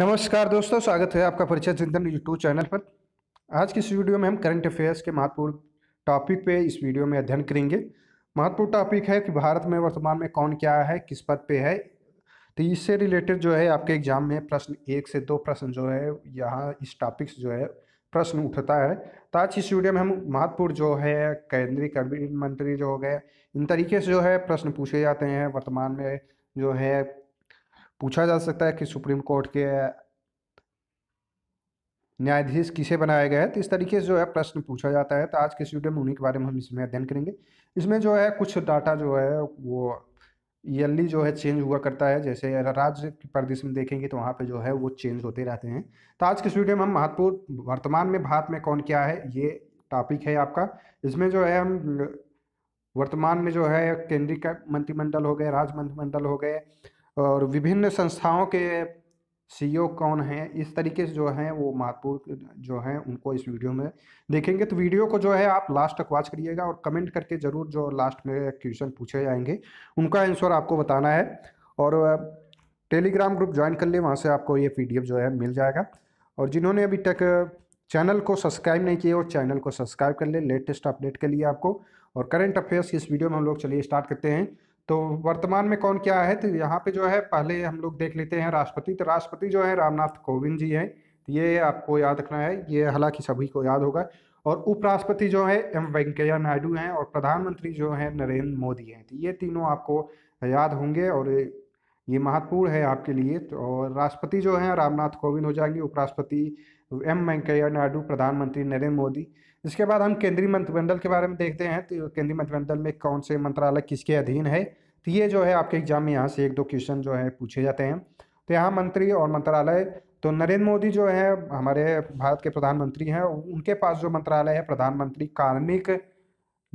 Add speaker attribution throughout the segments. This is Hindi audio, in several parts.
Speaker 1: नमस्कार दोस्तों स्वागत है आपका परिचय चिंतन यूट्यूब चैनल पर आज की इस वीडियो में हम करंट अफेयर्स के महत्वपूर्ण टॉपिक पे इस वीडियो में अध्ययन करेंगे महत्वपूर्ण टॉपिक है कि भारत में वर्तमान में कौन क्या है किस पद पे है तो इससे रिलेटेड जो है आपके एग्जाम में प्रश्न एक से दो प्रश्न जो है यहाँ इस टॉपिक से जो है प्रश्न उठता है तो आज इस वीडियो में हम महत्वपूर्ण जो है केंद्रीय कैबिनेट मंत्री जो हो गए इन तरीके से जो है प्रश्न पूछे जाते हैं वर्तमान में जो है पूछा जा सकता है कि सुप्रीम कोर्ट के न्यायाधीश किसे बनाए गए तो इस तरीके से जो है प्रश्न पूछा जाता है तो आज के स्टूडियो में उन्हीं के बारे में हम इसमें अध्ययन करेंगे इसमें जो है कुछ डाटा जो है वो ईयरली जो है चेंज हुआ करता है जैसे राज्य प्रदेश में देखेंगे तो वहाँ पे जो है वो चेंज होते रहते हैं तो आज के स्टूडियो में हम महत्वपूर्ण वर्तमान में भारत में कौन क्या है ये टॉपिक है आपका इसमें जो है हम वर्तमान में जो है केंद्रीय मंत्रिमंडल हो गए राज्य मंत्रिमंडल हो गए और विभिन्न संस्थाओं के सीईओ कौन हैं इस तरीके से जो हैं वो महत्वपूर्ण जो हैं उनको इस वीडियो में देखेंगे तो वीडियो को जो है आप लास्ट तक वॉच करिएगा और कमेंट करके ज़रूर जो लास्ट में क्वेश्चन पूछे जाएंगे उनका आंसर आपको बताना है और टेलीग्राम ग्रुप ज्वाइन कर ले वहाँ से आपको ये पी जो है मिल जाएगा और जिन्होंने अभी तक चैनल को सब्सक्राइब नहीं किया और चैनल को सब्सक्राइब कर लें लेटेस्ट अपडेट के लिए आपको और करंट अफेयर्स इस वीडियो में हम लोग चलिए स्टार्ट करते हैं तो वर्तमान में कौन क्या है तो यहाँ पे जो है पहले हम लोग देख लेते हैं राष्ट्रपति तो राष्ट्रपति जो है रामनाथ कोविंद जी हैं ये आपको याद रखना है ये हालांकि सभी को याद होगा और उपराष्ट्रपति जो है एम वेंकैया नायडू हैं और प्रधानमंत्री जो है नरेंद्र मोदी हैं तो ये तीनों आपको याद होंगे और ये महत्वपूर्ण है आपके लिए तो और राष्ट्रपति जो हैं रामनाथ कोविंद हो जाएंगे उपराष्ट्रपति एम वेंकैया नायडू प्रधानमंत्री नरेंद्र मोदी इसके बाद हम केंद्रीय मंत्रिमंडल के बारे में देखते हैं तो केंद्रीय मंत्रिमंडल में कौन से मंत्रालय किसके अधीन है तो ये जो है आपके एग्जाम में यहाँ से एक दो क्वेश्चन जो है पूछे जाते हैं तो यहाँ मंत्री और मंत्रालय तो नरेंद्र मोदी जो है हमारे भारत के प्रधानमंत्री हैं उनके पास जो मंत्रालय है प्रधानमंत्री कार्मिक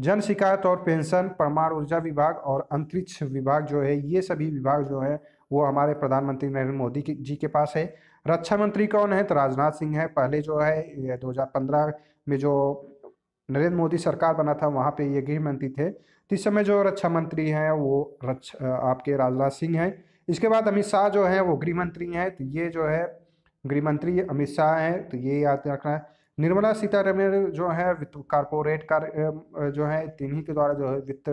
Speaker 1: जन शिकायत और पेंशन परमाणु ऊर्जा विभाग और अंतरिक्ष विभाग जो है ये सभी विभाग जो है वो हमारे प्रधानमंत्री नरेंद्र मोदी जी के पास है रक्षा मंत्री कौन है तो राजनाथ सिंह है पहले जो है दो में जो नरेंद्र मोदी सरकार बना था वहाँ पे ये गृह मंत्री थे तो इस समय जो रक्षा मंत्री हैं वो रक्षा आपके राजनाथ सिंह हैं इसके बाद अमित शाह जो है वो गृह मंत्री हैं तो ये जो है गृह मंत्री अमित शाह हैं तो ये याद रखना है निर्मला सीतारमण जो है वित्त कारपोरेट कार जो है तिन्हीं के द्वारा जो है वित्त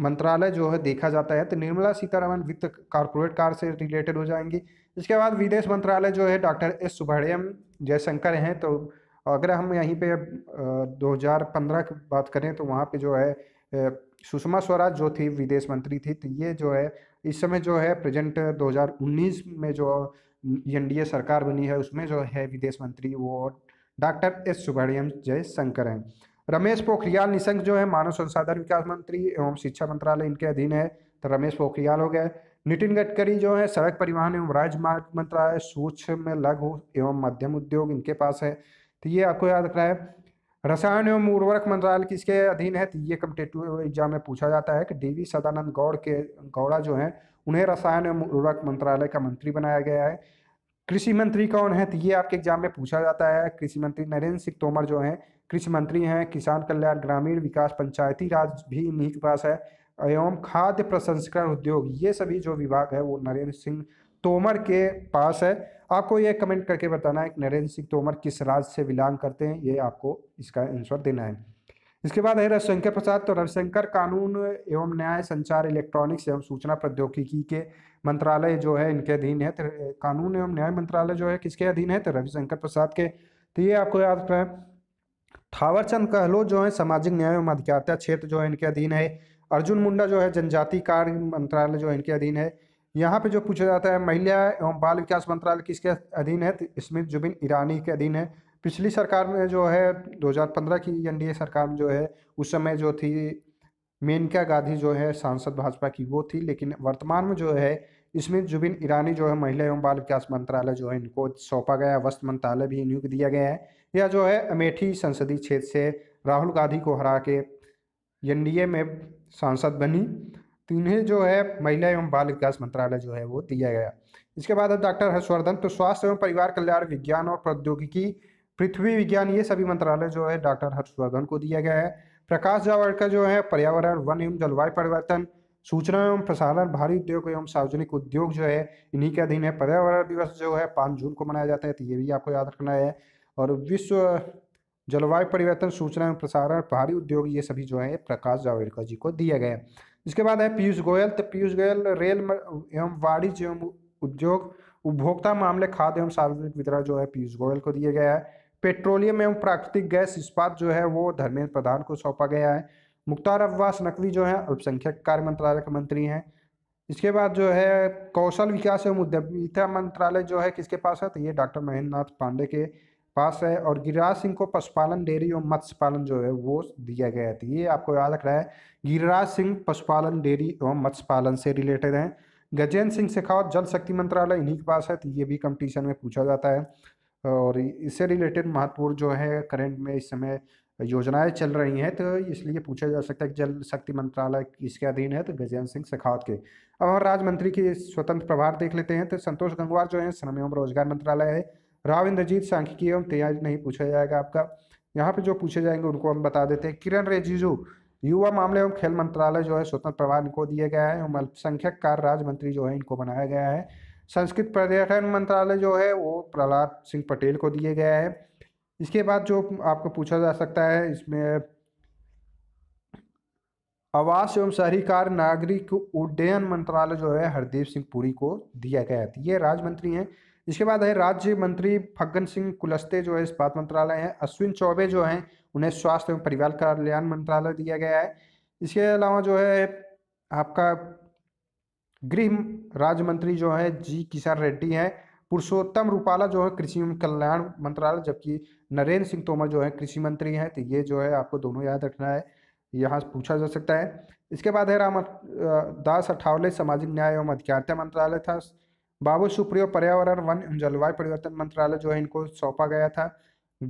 Speaker 1: मंत्रालय जो है देखा जाता है तो निर्मला सीतारमन वित्त कॉरपोरेट कार से रिलेटेड हो जाएंगी इसके बाद विदेश मंत्रालय जो है डॉक्टर एस सुब्रहण्यम जयशंकर हैं तो अगर हम यहीं पे 2015 की बात करें तो वहाँ पे जो है सुषमा स्वराज जो थी विदेश मंत्री थी तो ये जो है इस समय जो है प्रेजेंट 2019 में जो एनडीए सरकार बनी है उसमें जो है विदेश मंत्री वो डॉक्टर एस सुब्रहण्यम जयशंकर हैं रमेश पोखरियाल निशंक जो है मानव संसाधन विकास मंत्री एवं शिक्षा मंत्रालय इनके अधीन है तो रमेश पोखरियाल हो गए नितिन गडकरी जो है सड़क परिवहन एवं राजमार्ग मंत्रालय सूक्ष्म लघु एवं मध्यम उद्योग इनके पास है तो ये आपको याद रखना है रसायन एवं उर्वरक मंत्रालय किसके अधीन है तो ये कम्पिटेटिव एग्जाम में पूछा जाता है कि डीवी सदानंद गौड़ के गौड़ा जो है उन्हें रसायन एवं उर्वरक मंत्रालय का मंत्री बनाया गया है कृषि मंत्री कौन है तो ये आपके एग्जाम में पूछा जाता है कृषि मंत्री नरेंद्र सिंह तोमर जो हैं कृषि मंत्री हैं किसान कल्याण ग्रामीण विकास पंचायती राज भी इन्हीं के पास है एवं खाद्य प्रसंस्करण उद्योग ये सभी जो विभाग है वो नरेंद्र सिंह तोमर के पास है आपको ये कमेंट करके बताना है कि नरेंद्र सिंह तोमर किस राज्य से बिलोंग करते हैं ये आपको इसका आंसर देना है इसके बाद है रविशंकर प्रसाद तो रविशंकर कानून एवं न्याय संचार इलेक्ट्रॉनिक्स एवं सूचना प्रौद्योगिकी के मंत्रालय जो है इनके अधीन है तो कानून एवं न्याय मंत्रालय जो है किसके अधीन है तो रविशंकर प्रसाद के तो ये आपको याद रखना है थावरचंद गहलोत जो है सामाजिक न्याय एवं अधिकारिता क्षेत्र जो है इनके अधीन है अर्जुन मुंडा जो है जनजाति कार्य मंत्रालय जो है इनके अधीन है यहाँ पे जो पूछा जाता है महिला एवं बाल विकास मंत्रालय किसके अधीन है तो स्मृति जुबिन ईरानी के अधीन है पिछली सरकार में जो है 2015 की एन सरकार में जो है उस समय जो थी मेनका गांधी जो है सांसद भाजपा की वो थी लेकिन वर्तमान में जो है इसमें जुबिन ईरानी जो है महिला एवं बाल विकास मंत्रालय जो है इनको सौंपा गया वस्त्र मंत्रालय भी नियुक्त दिया गया है यह जो है अमेठी संसदीय क्षेत्र से राहुल गांधी को हरा के एन में सांसद बनी तो इन्हें जो है महिला एवं बाल विकास मंत्रालय जो है वो दिया गया इसके बाद अब डॉक्टर हर्षवर्धन तो स्वास्थ्य एवं परिवार कल्याण विज्ञान और प्रौद्योगिकी पृथ्वी विज्ञान ये सभी मंत्रालय जो है डॉक्टर हर्षवर्धन को दिया गया है प्रकाश जावड़ेकर जो है पर्यावरण वन एवं जलवायु परिवर्तन सूचना एवं प्रसारण भारी उद्योग एवं सार्वजनिक उद्योग जो है इन्हीं के अधीन है पर्यावरण दिवस जो है पाँच जून को मनाया जाता है तो ये भी आपको याद रखना है और विश्व जलवायु परिवर्तन सूचना एवं प्रसारण पहाड़ी उद्योग ये सभी जो है प्रकाश जावड़ेकर जी को दिया गया इसके बाद है पीयूष गोयल तो पीयूष गोयल रेल एवं वाणिज्य एवं उद्योग उपभोक्ता मामले खाद्य एवं सार्वजनिक वितरण जो है पीयूष गोयल को दिया गया है पेट्रोलियम एवं प्राकृतिक गैस इस्पात जो है वो धर्मेंद्र प्रधान को सौंपा गया है मुख्तार अब्बास नकवी जो है अल्पसंख्यक कार्य मंत्रालय के मंत्री हैं इसके बाद जो है कौशल विकास एवं उद्यमिता मंत्रालय जो है किसके पास है तो ये डॉक्टर महेंद्र नाथ पांडे के पास है और गिरिराज सिंह को पशुपालन डेयरी और मत्स्य पालन जो है वो दिया गया था ये आपको याद रख रहा है गिरिराज सिंह पशुपालन डेयरी और मत्स्य पालन से रिलेटेड हैं गजेंद्र सिंह शेखावत जल शक्ति मंत्रालय इन्हीं के पास है तो ये भी कंपटीशन में पूछा जाता है और इससे रिलेटेड महत्वपूर्ण जो है करंट में इस समय योजनाएं चल रही हैं तो इसलिए पूछा जा सकता है कि जल शक्ति मंत्रालय किसके अधीन है तो गजेंद्र सिंह शेखावत के अब हम राज्य मंत्री के स्वतंत्र प्रभार देख लेते हैं तो संतोष गंगवार जो है श्रम एवं रोजगार मंत्रालय है राव इंद्रजीत सांख्यिकी एवं तैयारी नहीं पूछा जाएगा आपका यहाँ पे जो पूछे जाएंगे उनको हम बता देते हैं किरण रिजिजू युवा मामले एवं खेल मंत्रालय जो है स्वतंत्र प्रभार इनको दिया गया है एवं अल्पसंख्यक कार्य राज्य मंत्री जो है इनको बनाया गया है संस्कृत पर्यटन मंत्रालय जो है वो प्रहलाद सिंह पटेल को दिए गया है इसके बाद जो आपको पूछा जा सकता है इसमें आवास एवं शहरी कार्य नागरिक उड्डयन मंत्रालय जो है हरदीप सिंह पुरी को दिया गया है ये राज्य मंत्री हैं इसके बाद है राज्य मंत्री फग्गन सिंह कुलस्ते जो है इस्पात मंत्रालय है अश्विन चौबे जो हैं उन्हें स्वास्थ्य एवं परिवार कल्याण मंत्रालय दिया गया है इसके अलावा जो है आपका गृह राज्य मंत्री जो है जी किशन रेड्डी हैं पुरुषोत्तम रूपाला जो है कृषि एवं कल्याण मंत्रालय जबकि नरेंद्र सिंह तोमर जो है कृषि मंत्री हैं तो ये जो है आपको दोनों याद रखना है यहाँ पूछा जा सकता है इसके बाद है राम दास अठावले सामाजिक न्याय एवं अधिकारिता मंत्रालय था बाबू सुप्रियो पर्यावरण वन जलवायु परिवर्तन मंत्रालय जो है इनको सौंपा गया था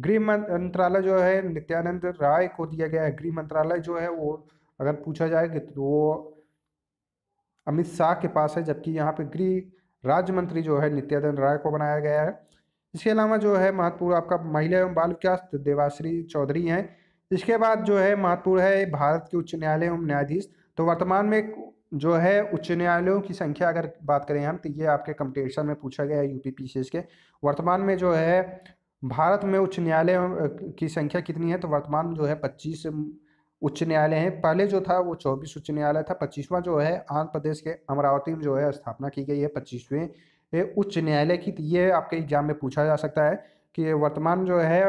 Speaker 1: गृह मंत्रालय जो है नित्यानंद राय को दिया गया है गृह मंत्रालय जो है वो अगर पूछा जाए तो वो अमित शाह के पास है जबकि यहाँ पे गृह राज्य मंत्री जो है नित्यानंद राय को बनाया गया है इसके अलावा जो है महत्वपूर्ण आपका महिला एवं बाल विकास देवाश्री चौधरी हैं इसके बाद जो है महत्वपूर्ण है भारत के उच्च न्यायालय एवं न्यायाधीश तो वर्तमान में जो है उच्च न्यायालयों की संख्या अगर बात करें हम तो ये आपके कंपटीशन में पूछा गया है यूपी पीसीएस के वर्तमान में जो है भारत में उच्च न्यायालय की संख्या कितनी है तो वर्तमान जो है पच्चीस उच्च न्यायालय हैं पहले जो था वो चौबीस उच्च न्यायालय था पच्चीसवां जो है आंध्र प्रदेश के अमरावती में जो है स्थापना की गई है पच्चीसवें उच्च न्यायालय की तो ये आपके एग्जाम में पूछा जा सकता है कि वर्तमान जो है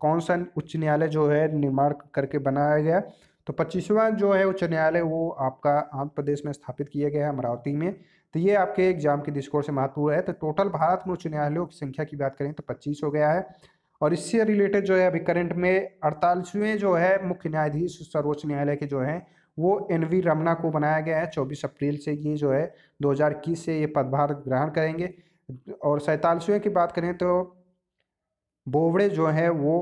Speaker 1: कौन सा उच्च न्यायालय जो है निर्माण करके बनाया गया तो पच्चीसवां जो है उच्च न्यायालय वो आपका आंध्र प्रदेश में स्थापित किया गया है अमरावती में तो ये आपके एग्जाम के दृष्टिकोण से महत्वपूर्ण है तो टोटल भारत में उच्च न्यायालयों की संख्या की बात करें तो पच्चीस हो गया है और इससे रिलेटेड जो है अभी करंट में अड़तालीसवें जो है मुख्य न्यायाधीश सर्वोच्च न्यायालय के जो हैं वो एन वी रमना को बनाया गया है चौबीस अप्रैल से ये जो है इक्कीस से ये पदभार ग्रहण करेंगे और सैंतालीसवें की बात करें तो बोवड़े जो है वो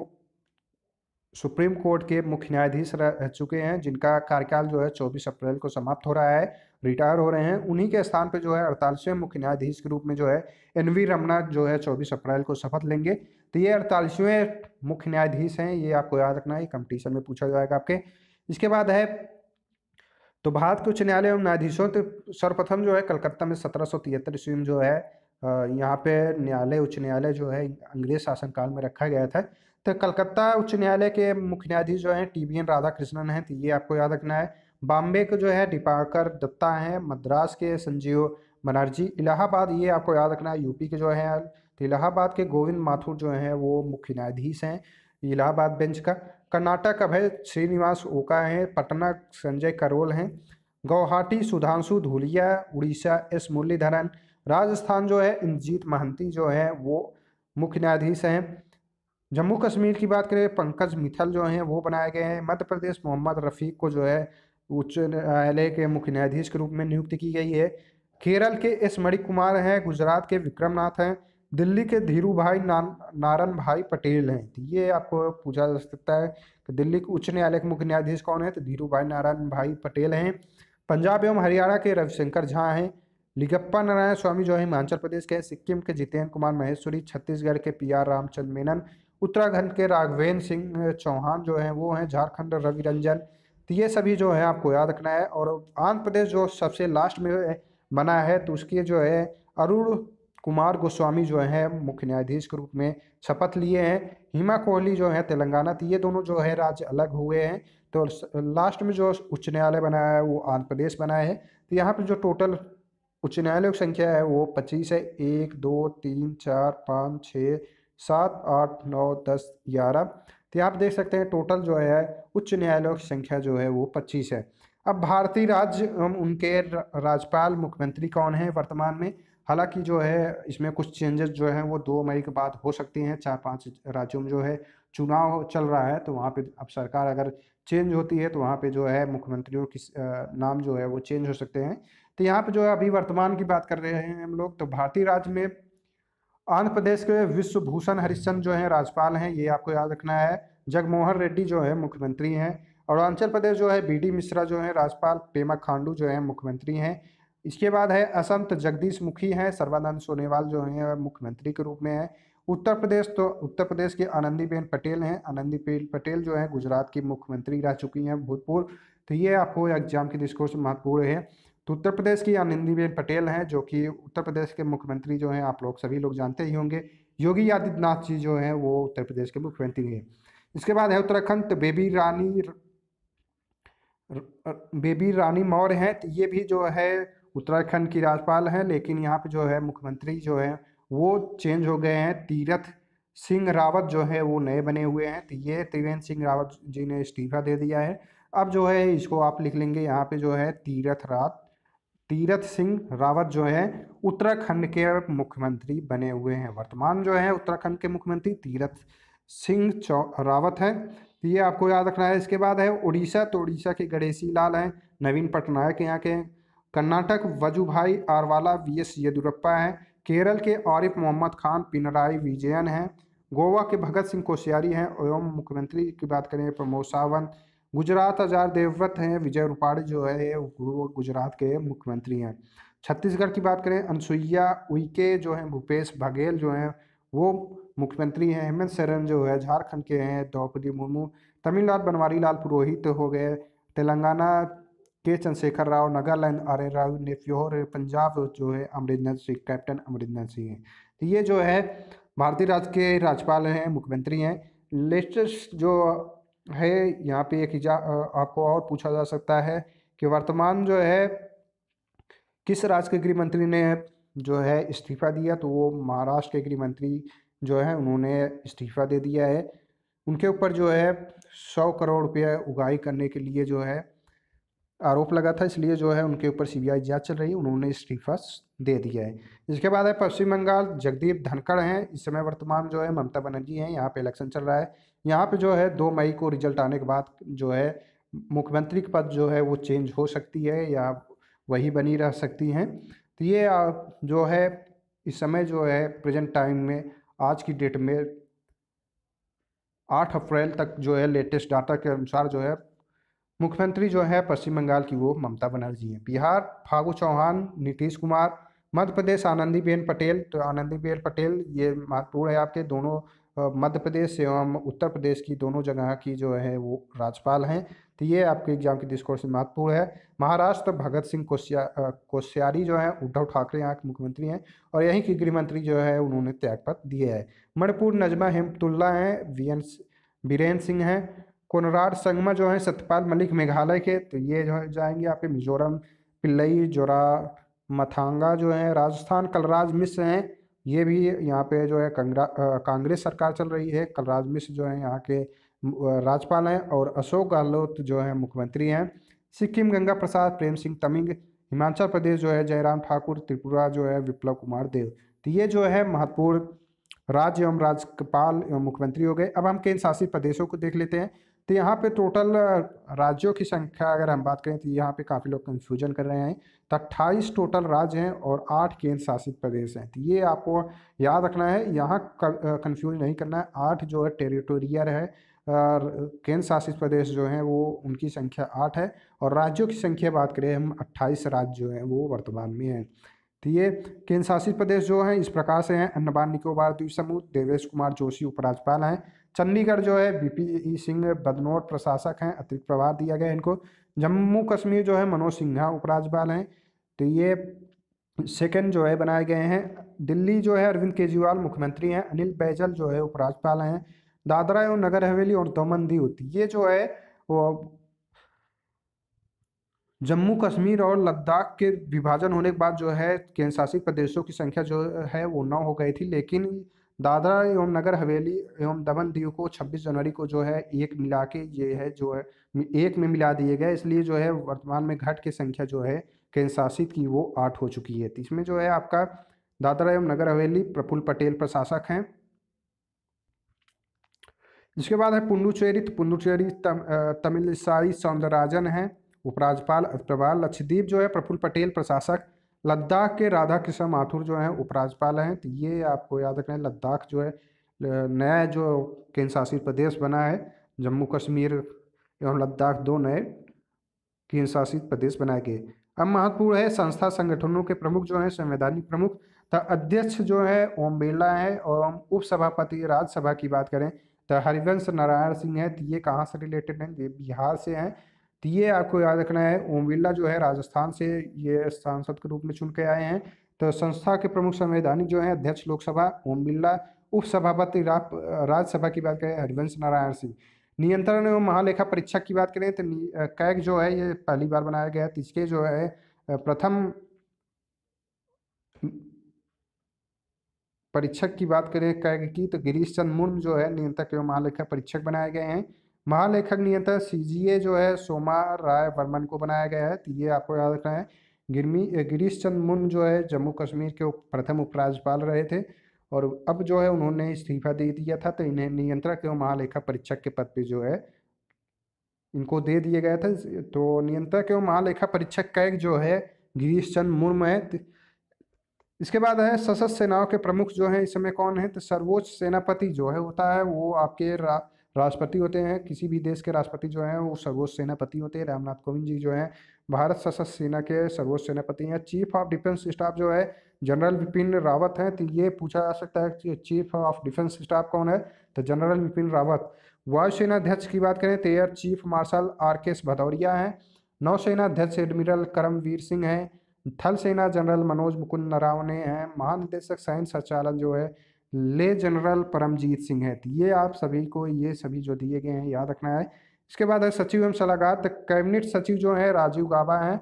Speaker 1: सुप्रीम कोर्ट के मुख्य न्यायाधीश रह चुके हैं जिनका कार्यकाल जो है 24 अप्रैल को समाप्त हो रहा है रिटायर हो रहे हैं उन्हीं के स्थान पर जो है अड़तालीसवें मुख्य न्यायाधीश के रूप में जो है एन वी रमना जो है 24 अप्रैल को शपथ लेंगे तो ये अड़तालीसवें मुख्य न्यायाधीश हैं ये आपको याद रखना है कंपटीशन में पूछा जाएगा आपके इसके बाद है तो भारत के उच्च न्यायालय एवं न्यायाधीशों तो सर्वप्रथम जो है कलकत्ता में सत्रह सौ तिहत्तर ईस्वी में जो है यहाँ पे न्यायालय उच्च न्यायालय जो है अंग्रेज शासनकाल में रखा गया था तो कलकत्ता उच्च न्यायालय के मुख्य न्यायाधीश जो हैं टी बी एन राधाकृष्णन है तो ये आपको याद रखना है बॉम्बे के जो है दीपाकर दत्ता हैं मद्रास के संजीव बनर्जी इलाहाबाद ये आपको याद रखना है यूपी के जो है तो इलाहाबाद के गोविंद माथुर जो हैं वो मुख्य न्यायाधीश हैं इलाहाबाद बेंच का कर्नाटक अभय श्रीनिवास ओका हैं पटना संजय करोल हैं गौहाटी सुधांशु धूलिया उड़ीसा एस मुरलीधरन राजस्थान जो है इंजीत महंती जो है वो मुख्य न्यायाधीश हैं जम्मू कश्मीर की बात करें पंकज मिथल जो हैं वो बनाए गए हैं मध्य प्रदेश मोहम्मद रफ़ीक को जो है उच्च न्यायालय के मुख्य न्यायाधीश के रूप में नियुक्त की गई है केरल के एस मणि कुमार हैं गुजरात के विक्रमनाथ हैं दिल्ली के धीरू भाई ना, नारन भाई पटेल हैं तो ये आपको पूछा जा सकता है कि दिल्ली के उच्च न्यायालय के मुख्य न्यायाधीश कौन है तो धीरू भाई नारायण भाई पटेल हैं पंजाब एवं हरियाणा के रविशंकर झा हैं लिगप्पा नारायण स्वामी जो है हिमाचल प्रदेश के सिक्किम के जितेंद्र कुमार महेश्वरी छत्तीसगढ़ के पी आर रामचंद्र मेनन उत्तराखंड के राघवेंद्र सिंह चौहान जो हैं वो हैं झारखंड रवि रंजन तो ये सभी जो है आपको याद रखना है और आंध्र प्रदेश जो सबसे लास्ट में बना है तो उसके जो है अरुण कुमार गोस्वामी जो है मुख्य न्यायाधीश के रूप में शपथ लिए हैं हिमा कोहली जो है तेलंगाना तो ये दोनों जो है राज्य अलग हुए हैं तो लास्ट में जो उच्च न्यायालय बनाया है वो आंध्र प्रदेश बनाए है तो यहाँ पर जो टोटल उच्च न्यायालयों की संख्या है वो पच्चीस है एक दो तीन चार पाँच छः सात आठ नौ दस ग्यारह तो आप देख सकते हैं टोटल जो है उच्च न्यायालयों की संख्या जो है वो पच्चीस है अब भारतीय राज्य उनके राज्यपाल मुख्यमंत्री कौन है वर्तमान में हालांकि जो है इसमें कुछ चेंजेस जो हैं वो दो मई के बाद हो सकती हैं चार पांच राज्यों में जो है चुनाव चल रहा है तो वहाँ पे अब सरकार अगर चेंज होती है तो वहाँ पे जो है मुख्यमंत्रियों के नाम जो है वो चेंज हो सकते हैं तो यहाँ पे जो है अभी वर्तमान की बात कर रहे हैं हम लोग तो भारतीय राज्य में आंध्र प्रदेश के विश्वभूषण हरिश्चंद जो हैं राज्यपाल हैं ये आपको याद रखना है जगमोहन रेड्डी जो है मुख्यमंत्री हैं अरुणाचल प्रदेश जो है बी डी मिश्रा जो है राज्यपाल पेमा खांडू जो है मुख्यमंत्री हैं इसके बाद है असंत जगदीश मुखी हैं सर्वानंद सोनेवाल जो हैं मुख्यमंत्री के रूप में हैं उत्तर प्रदेश तो उत्तर प्रदेश की आनंदीबेन पटेल हैं आनंदीबेन पटेल जो हैं गुजरात की मुख्यमंत्री रह चुकी हैं भूतपूर्व तो ये आपको एग्जाम के से महत्वपूर्ण है तो उत्तर प्रदेश की आनंदीबेन पटेल हैं जो कि उत्तर प्रदेश के मुख्यमंत्री जो हैं आप लोग सभी लोग जानते ही होंगे योगी आदित्यनाथ जी जो हैं वो उत्तर प्रदेश के मुख्यमंत्री हैं इसके बाद है उत्तराखंड तो बेबी रानी बेबी रानी मौर्य हैं तो ये भी जो है उत्तराखंड की राज्यपाल हैं लेकिन यहाँ पे जो है मुख्यमंत्री जो है वो चेंज हो गए हैं तीरथ सिंह रावत जो है वो नए बने हुए हैं तो ये त्रिवेंद्र सिंह रावत जी ने इस्तीफा दे दिया है अब जो है इसको आप लिख लेंगे यहाँ पे जो है तीरथ रात तीरथ सिंह रावत जो है उत्तराखंड के मुख्यमंत्री बने हुए हैं वर्तमान जो है उत्तराखंड के मुख्यमंत्री तीरथ सिंह चौ रावत है ये आपको याद रखना है इसके बाद है उड़ीसा तो उड़ीसा के गणेशी लाल हैं नवीन पटनायक यहाँ के हैं कर्नाटक वजूभाई आरवाला वी एस येदुरप्पा हैं केरल के आरिफ मोहम्मद खान पिनराई विजयन हैं गोवा के भगत सिंह कोश्यारी हैं एवं मुख्यमंत्री की बात करें प्रमोद सावंत गुजरात हजार देवव्रत हैं विजय रूपाणी जो है वो गुजरात के मुख्यमंत्री हैं छत्तीसगढ़ की बात करें अनसुईया उइके जो हैं भूपेश बघेल जो हैं वो मुख्यमंत्री हैं हेमंत सरन जो है झारखंड के हैं द्रौपदी मुर्मू तमिलनाडु बनवारी लाल पुरोहित हो गए तेलंगाना के चंद्रशेखर राव नागालैंड आर्य राव नेफ्यो पंजाब जो है अमरिंदर सिंह कैप्टन अमरिंदर सिंह हैं तो ये जो है भारतीय राज्य के राज्यपाल हैं मुख्यमंत्री हैं लेटेस्ट जो है यहाँ पे एक हिजा आपको और पूछा जा सकता है कि वर्तमान जो है किस राज्य के गृह मंत्री ने जो है इस्तीफा दिया तो वो महाराष्ट्र के गृह मंत्री जो है उन्होंने इस्तीफा दे दिया है उनके ऊपर जो है सौ करोड़ रुपया उगाही करने के लिए जो है आरोप लगा था इसलिए जो है उनके ऊपर सीबीआई जांच चल रही है उन्होंने इस्तीफा दे दिया है इसके बाद है पश्चिम बंगाल जगदीप धनखड़ हैं इस समय वर्तमान जो है ममता बनर्जी हैं यहाँ पे इलेक्शन चल रहा है यहाँ पे जो है दो मई को रिजल्ट आने के बाद जो है मुख्यमंत्री के पद जो है वो चेंज हो सकती है या वही बनी रह सकती हैं तो ये जो है इस समय जो है प्रेजेंट टाइम में आज की डेट में आठ अप्रैल तक जो है लेटेस्ट डाटा के अनुसार जो है मुख्यमंत्री जो है पश्चिम बंगाल की वो ममता बनर्जी हैं बिहार फागू चौहान नीतीश कुमार मध्य प्रदेश आनंदीबेन पटेल तो आनंदीबेन पटेल ये महत्वपूर्ण है आपके दोनों मध्य प्रदेश एवं उत्तर प्रदेश की दोनों जगह की जो है वो राज्यपाल हैं तो ये आपके एग्जाम के डिस्कोर्स में महत्वपूर्ण है महाराष्ट्र भगत सिंह कोश्या कोश्यारी जो है उद्धव ठाकरे यहाँ के मुख्यमंत्री हैं और यहीं के गृहमंत्री जो है उन्होंने त्यागपत्र दिए हैं मणिपुर नजमा हेमतुल्ला हैं वी एन बीरेन सिंह हैं कोनराड संगमा जो है सत्यपाल मलिक मेघालय के तो ये जो है जाएंगे आपके मिजोरम पिल्लई जोरा मथांगा जो है राजस्थान कलराज मिश्र हैं ये भी यहाँ पे जो है कांग्रेस सरकार चल रही है कलराज मिश्र जो है यहाँ के राज्यपाल हैं और अशोक गहलोत जो है मुख्यमंत्री हैं सिक्किम गंगा प्रसाद प्रेम सिंह तमिंग हिमाचल प्रदेश जो है जयराम ठाकुर त्रिपुरा जो है विप्लव कुमार देव तो ये जो है महत्वपूर्ण राज्य एवं राज्यपाल एवं मुख्यमंत्री हो गए अब हम केंद्र शासित प्रदेशों को देख लेते हैं तो यहाँ पे टोटल राज्यों की संख्या अगर हम बात करें तो यहाँ पे काफ़ी लोग कंफ्यूजन कर रहे हैं तो अट्ठाईस टोटल राज्य हैं और आठ केंद्र शासित प्रदेश हैं तो ये आपको याद रखना है यहाँ कन्फ्यूज नहीं करना है आठ जो है टेरिटोरियल है केंद्र शासित प्रदेश जो हैं वो उनकी संख्या आठ है और राज्यों की संख्या बात करें हम अट्ठाईस राज्य जो हैं वो वर्तमान में हैं ठीक तो केंद्र शासित प्रदेश जो है इस प्रकार से हैं अंडमान निकोबार द्वीप समूह देवेश कुमार जोशी उपराज्यपाल हैं चंडीगढ़ जो है बीपी सिंह बदनौर प्रशासक हैं अतिरिक्त प्रभार दिया गया इनको जम्मू कश्मीर जो है मनोज सिन्हा उपराज्यपाल हैं तो ये सेकंड जो है बनाए गए हैं दिल्ली जो है अरविंद केजरीवाल मुख्यमंत्री हैं अनिल बैजल जो है उपराज्यपाल हैं दादरा एवं नगर हवेली और दमन दीव ये जो है वो जम्मू कश्मीर और लद्दाख के विभाजन होने के बाद जो है केंद्र शासित प्रदेशों की संख्या जो है वो नौ हो गई थी लेकिन दादरा एवं नगर हवेली एवं दमन दीव को 26 जनवरी को जो है एक मिला के ये है जो है एक में मिला दिए गए इसलिए जो है वर्तमान में घट की संख्या जो है केंद्र शासित की वो आठ हो चुकी है इसमें जो है आपका दादरा एवं नगर हवेली प्रफुल्ल पटेल प्रशासक हैं इसके बाद है पुंडुचेरी तो पुंडुचेरी तम, तमिलसाई सौंदराजन हैं उपराज्यपाल अग्रवाल लक्षदीप जो है प्रफुल्ल पटेल प्रशासक लद्दाख के राधा कृष्ण माथुर जो हैं उपराज्यपाल हैं तो ये आपको याद रखना है लद्दाख जो है नया जो केंद्र शासित प्रदेश बना है जम्मू कश्मीर एवं लद्दाख दो नए केंद्र शासित प्रदेश बनाए गए अब महत्वपूर्ण है संस्था संगठनों के प्रमुख जो हैं संवैधानिक प्रमुख तो अध्यक्ष जो है ओम बिरला है और उपसभापति राज्यसभा की बात करें तो हरिवंश नारायण सिंह है तो ये कहाँ से रिलेटेड हैं ये बिहार से हैं तो ये आपको याद रखना है ओम बिरला जो है राजस्थान से ये सांसद के रूप में चुन के आए हैं तो संस्था के प्रमुख संवैधानिक जो है अध्यक्ष लोकसभा ओम बिरला उप सभापति राज्यसभा की बात करें हरिवंश नारायण सिंह नियंत्रण एवं महालेखा परीक्षा की बात करें तो कैग जो है ये पहली बार बनाया गया है जो है प्रथम परीक्षक की बात करें कैग की तो गिरीश चंद मुर्म जो है नियंत्रक एवं महालेखा परीक्षक बनाए गए हैं महालेखक नियंत्रक सीजीए जो है सोमा राय वर्मन को बनाया गया है तो ये आपको याद रखना है गिरमी गिरीश चंद मुन जो है जम्मू कश्मीर के प्रथम उपराज्यपाल रहे थे और अब जो है उन्होंने इस्तीफा दे दिया था तो इन्हें नियंत्रक एवं महालेखा परीक्षक के पद पे जो है इनको दे दिया गया था तो नियंत्रक एवं महालेखा परीक्षक का एक जो है गिरीश चंद मुर्म है इसके बाद है सशस्त्र सेनाओं के प्रमुख जो है इस समय कौन है तो सर्वोच्च सेनापति जो है होता है वो आपके रा राष्ट्रपति होते हैं किसी भी देश के राष्ट्रपति जो हैं वो सर्वोच्च सेनापति होते हैं रामनाथ कोविंद जी जो हैं भारत सशस्त्र सेना के सर्वोच्च सेनापति हैं चीफ ऑफ डिफेंस स्टाफ जो है जनरल बिपिन रावत हैं तो ये पूछा जा सकता है कि चीफ ऑफ डिफेंस स्टाफ कौन है तो जनरल बिपिन रावत वायुसेना अध्यक्ष की बात करें तो air chief marshal R K S Bhadauria हैं नौसेना अध्यक्ष एडमिरल करमवीर सिंह हैं थल सेना जनरल मनोज मुकुंद नरावने हैं महानिदेशक सैन्य संचालन जो है ले जनरल परमजीत सिंह है तो ये आप सभी को ये सभी जो दिए गए हैं याद रखना है इसके बाद है सचिव एवं सलाहकार तो कैबिनेट सचिव जो है राजीव गाबा हैं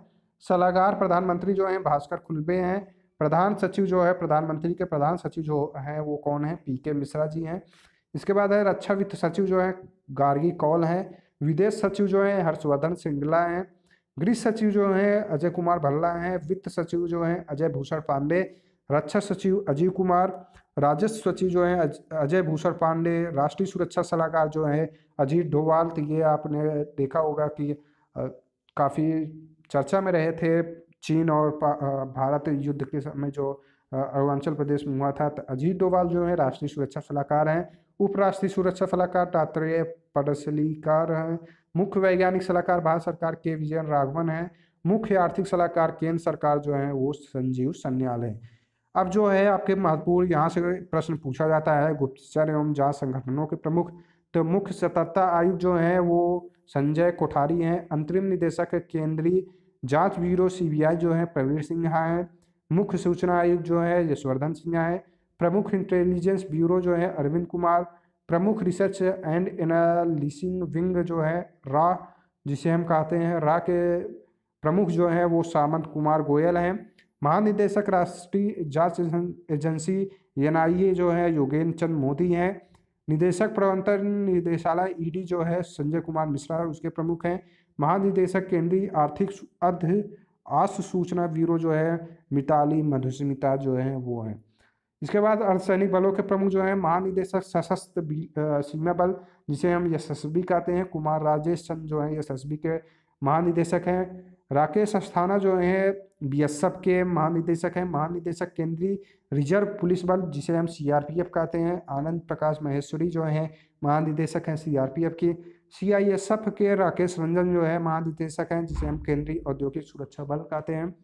Speaker 1: सलाहकार प्रधानमंत्री जो हैं भास्कर खुलबे हैं प्रधान सचिव जो है प्रधानमंत्री के प्रधान सचिव जो हैं वो कौन है पी के मिश्रा जी हैं इसके बाद है रक्षा वित्त सचिव जो है गार्गी कौल हैं विदेश सचिव जो है हर्षवर्धन सिंगला हैं गृह सचिव जो हैं अजय कुमार भल्ला हैं वित्त सचिव जो हैं अजय भूषण पांडे रक्षा सचिव अजीव कुमार राजस्व सचिव जो है अजय भूषण पांडे राष्ट्रीय सुरक्षा सलाहकार जो है अजीत डोवाल तो ये आपने देखा होगा कि काफ़ी चर्चा में रहे थे चीन और भारत युद्ध के समय जो अरुणाचल प्रदेश में हुआ था तो अजीत डोवाल जो है राष्ट्रीय सुरक्षा सलाहकार हैं उपराष्ट्रीय सुरक्षा सलाहकार तात्रेय पडसलीकार हैं मुख्य वैज्ञानिक सलाहकार भारत सरकार के विजय राघवन हैं मुख्य आर्थिक सलाहकार केंद्र सरकार जो है वो संजीव सन्याल हैं अब जो है आपके महत्वपूर्ण यहाँ से प्रश्न पूछा जाता है गुप्तचर एवं जांच संगठनों के प्रमुख तो मुख्य सतर्कता आयुक्त जो हैं वो संजय कोठारी हैं अंतरिम निदेशक केंद्रीय जांच ब्यूरो सीबीआई जो है प्रवीण सिन्हा हैं मुख्य सूचना आयुक्त जो है यशवर्धन सिन्हा हैं प्रमुख इंटेलिजेंस ब्यूरो जो है अरविंद कुमार प्रमुख रिसर्च एंड एनालिसिंग विंग जो है रा जिसे हम कहते हैं रा के प्रमुख जो है वो सामंत कुमार गोयल हैं महानिदेशक राष्ट्रीय जांच एजेंसी एन जो है योगेंद्र चंद मोदी हैं निदेशक प्रवर्तन निदेशालय ईडी जो है संजय कुमार मिश्रा उसके प्रमुख हैं महानिदेशक केंद्रीय आर्थिक अर्ध आस सूचना ब्यूरो जो है मिताली मधुस्मिता जो है वो हैं इसके बाद अर्धसैनिक बलों के प्रमुख जो है महानिदेशक सशस्त्र सीमा बल जिसे हम एस कहते हैं कुमार राजेश चंद जो है एस के महानिदेशक हैं राकेश अस्थाना जो है बीएसएफ के महानिदेशक हैं महानिदेशक केंद्रीय रिजर्व पुलिस बल जिसे हम सीआरपीएफ कहते हैं आनंद प्रकाश महेश्वरी जो हैं महानिदेशक हैं सीआरपीएफ के सीआईएसएफ के राकेश रंजन जो है महानिदेशक हैं जिसे हम केंद्रीय औद्योगिक सुरक्षा बल कहते हैं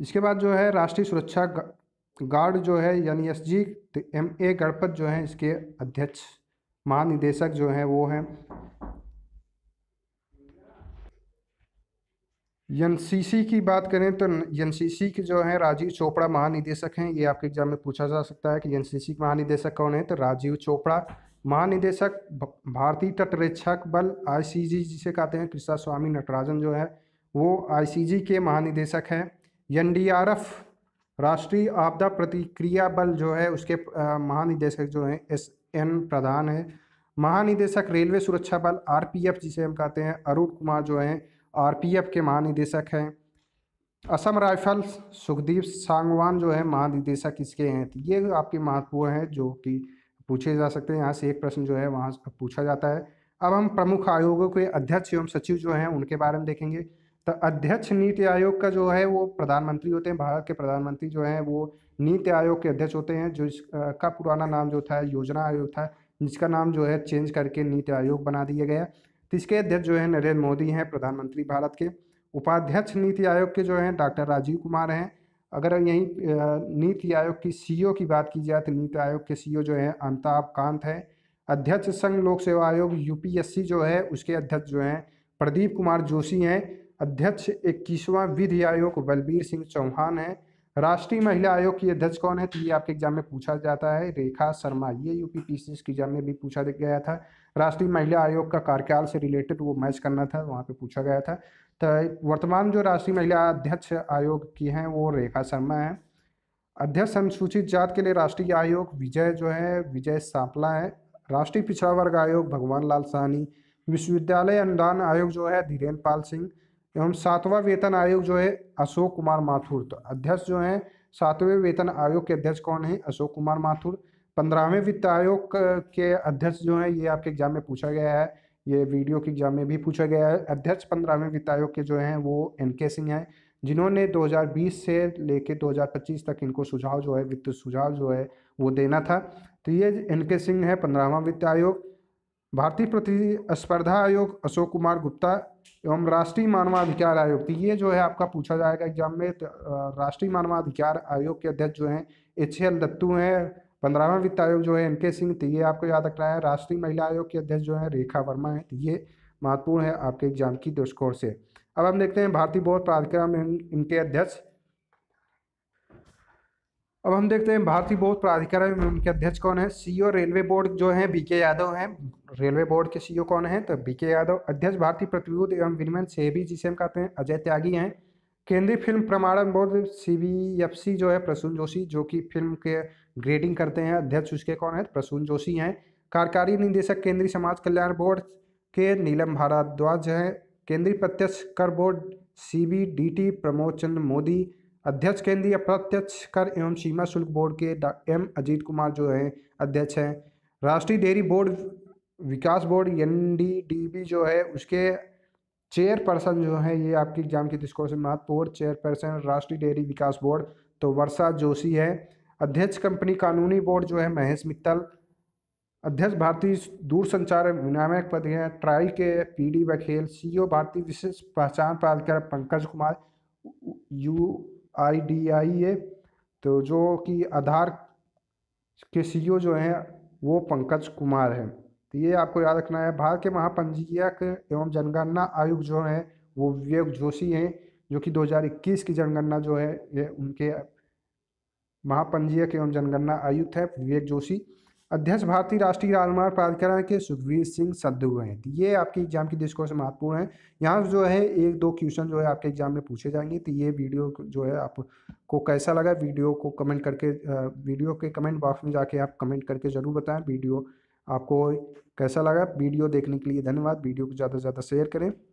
Speaker 1: इसके बाद जो है राष्ट्रीय सुरक्षा गार्ड जो है यानी S G M A Ganpat जो हैं इसके अध्यक्ष महानिदेशक जो हैं वो हैं एन की बात करें तो एन के जो है राजीव चोपड़ा महानिदेशक हैं ये आपके एग्जाम में पूछा जा सकता है कि एन के महानिदेशक कौन है तो राजीव चोपड़ा महानिदेशक भारतीय तटरक्षक बल आईसीजी जिसे कहते हैं कृष्णा स्वामी नटराजन जो है वो आईसीजी के महानिदेशक हैं एनडीआरएफ राष्ट्रीय आपदा प्रतिक्रिया बल जो है उसके महानिदेशक जो हैं एस एन प्रधान है महानिदेशक रेलवे सुरक्षा बल आरपीएफ जिसे हम कहते हैं अरुण कुमार जो हैं आरपीएफ के महानिदेशक हैं असम राइफल्स सुखदीप सांगवान जो है महानिदेशक इसके हैं तो ये आपके महत्वपूर्ण हैं जो कि पूछे जा सकते हैं यहाँ से एक प्रश्न जो है वहाँ पूछा जाता है अब हम प्रमुख आयोगों के अध्यक्ष एवं सचिव जो हैं उनके बारे में देखेंगे तो अध्यक्ष नीति आयोग का जो है वो प्रधानमंत्री होते हैं भारत के प्रधानमंत्री जो हैं वो नीति आयोग के अध्यक्ष होते हैं जो इसका पुराना नाम जो था योजना आयोग था जिसका नाम जो है चेंज करके नीति आयोग बना दिया गया तो इसके अध्यक्ष जो है नरेंद्र मोदी हैं प्रधानमंत्री भारत के उपाध्यक्ष नीति आयोग के जो हैं डॉक्टर राजीव कुमार हैं अगर यहीं नीति आयोग की सीईओ की बात की जाए तो नीति आयोग के सीईओ जो हैं अमिताभ कांत हैं अध्यक्ष संघ लोक सेवा आयोग यूपीएससी जो है उसके अध्यक्ष जो हैं प्रदीप कुमार जोशी हैं अध्यक्ष इक्कीसवां विधि आयोग बलबीर सिंह चौहान हैं राष्ट्रीय महिला आयोग की अध्यक्ष कौन है तो ये आपके एग्जाम में पूछा जाता है रेखा शर्मा ये यूपी पी के एग्जाम में भी पूछा गया था राष्ट्रीय महिला आयोग का कार्यकाल से रिलेटेड वो मैच करना था वहाँ पे पूछा गया था तो वर्तमान जो राष्ट्रीय महिला अध्यक्ष आयोग की हैं वो रेखा शर्मा हैं अध्यक्ष अनुसूचित जात के लिए राष्ट्रीय आयोग विजय जो है विजय सांपला है राष्ट्रीय पिछड़ा वर्ग आयोग भगवान लाल सहनी विश्वविद्यालय अनुदान आयोग जो है धीरेन्द्र पाल सिंह एवं सातवां वेतन आयोग जो है अशोक कुमार माथुर तो अध्यक्ष जो है सातवें वेतन आयोग के अध्यक्ष कौन है अशोक कुमार माथुर पंद्रहवें वित्त आयोग के अध्यक्ष जो है ये आपके एग्जाम में पूछा गया है ये वीडियो के एग्जाम में भी पूछा गया है अध्यक्ष पंद्रहवें वित्त आयोग के जो हैं वो एन के सिंह हैं जिन्होंने 2020 से लेके 2025 तक इनको सुझाव जो है वित्त सुझाव जो है वो देना था तो ये एन के सिंह है पंद्रहवा वित्त आयोग भारतीय प्रतिस्पर्धा आयोग अशोक कुमार गुप्ता एवं राष्ट्रीय मानवाधिकार आयोग तो ये जो है आपका पूछा जाएगा एग्जाम में तो राष्ट्रीय मानवाधिकार आयोग के अध्यक्ष जो हैं एच एल दत्तू हैं पंद्रहवा वित्त आयोग जो है एन के सिंह तो ये आपको याद रखना है राष्ट्रीय महिला आयोग के अध्यक्ष जो है रेखा वर्मा है तो ये महत्वपूर्ण है आपके एग्जाम की दृष्टिकोण से अब हम देखते हैं भारतीय बोर्ड प्राधिकरण इनके अध्यक्ष अब हम देखते हैं भारतीय बोध प्राधिकरण में उनके अध्यक्ष कौन है सीईओ रेलवे बोर्ड जो है बीके यादव हैं रेलवे बोर्ड के सीईओ कौन है तो बीके यादव अध्यक्ष भारतीय प्रतिरोध एवं विनिमय सेबी जिसे हम कहते हैं अजय त्यागी हैं केंद्रीय फिल्म प्रमाणन बोर्ड सी जो है प्रसून जोशी जो कि फिल्म के ग्रेडिंग करते हैं अध्यक्ष उसके कौन है प्रसून जोशी हैं कार्यकारी निदेशक केंद्रीय समाज कल्याण बोर्ड के नीलम भारद्वाज हैं केंद्रीय प्रत्यक्ष कर बोर्ड सी प्रमोद चंद्र मोदी अध्यक्ष केंद्रीय अप्रत्यक्ष कर एवं सीमा शुल्क बोर्ड के एम अजीत कुमार जो हैं अध्यक्ष हैं राष्ट्रीय डेयरी बोर्ड विकास बोर्ड एन जो है उसके चेयरपर्सन जो है ये आपके एग्जाम की दृष्टिकोण से महत्वपूर्ण चेयरपर्सन राष्ट्रीय डेयरी विकास बोर्ड तो वर्षा जोशी है अध्यक्ष कंपनी कानूनी बोर्ड जो है महेश मित्तल अध्यक्ष भारतीय दूरसंचार विनामक पद हैं ट्राई के पी डी बघेल ओ भारतीय विशेष पहचान प्राधिकरण Pankaj Kumar U I D A I तो जो कि आधार के सी जो हैं वो पंकज कुमार हैं तो ये आपको याद रखना है भारत के महापंजीयक एवं जनगणना आयुक्त जो हैं वो विवेक जोशी हैं जो कि 2021 की जनगणना जो है ये उनके महापंजीयक एवं जनगणना आयुक्त है विवेक जोशी अध्यक्ष भारतीय राष्ट्रीय राजमार्ग प्राधिकरण के सुखवीर सिंह सद्धू हैं ये आपके एग्जाम की दृष्टिकोण से महत्वपूर्ण है यहाँ जो है एक दो क्वेश्चन जो है आपके एग्जाम में पूछे जाएंगे तो ये वीडियो जो है आपको कैसा लगा वीडियो को कमेंट करके वीडियो के कमेंट बॉक्स में जाके आप कमेंट करके ज़रूर बताएं वीडियो आपको कैसा लगा वीडियो देखने के लिए धन्यवाद वीडियो को ज़्यादा से ज़्यादा शेयर करें